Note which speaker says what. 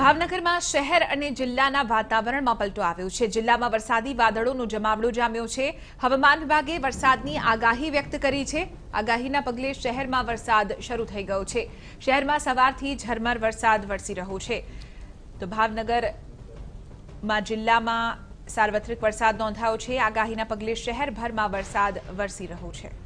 Speaker 1: ભાવનગરમાં શહેર અને જિલ્લાના વાતાવરણમાં પલટો આવ્યો છે જિલ્લામાં વરસાદી વાદળોનું જમાવડો જામ્યો છે હવામાન વિભાગે વરસાદની આગાહી વ્યક્ત કરી છે આગાહીના પગલે શહેરમાં વરસાદ શરૂ થઈ ગયો છે શહેરમાં સવારથી ઝરમર વરસાદ વરસી રહ્યો છે તો ભાવનગરમાં જિલ્લામાં સાર્વત્રિક વરસાદ નોંધાયો છે આગાહીના પગલે શહેરભરમાં વરસાદ વરસી રહ્યો છે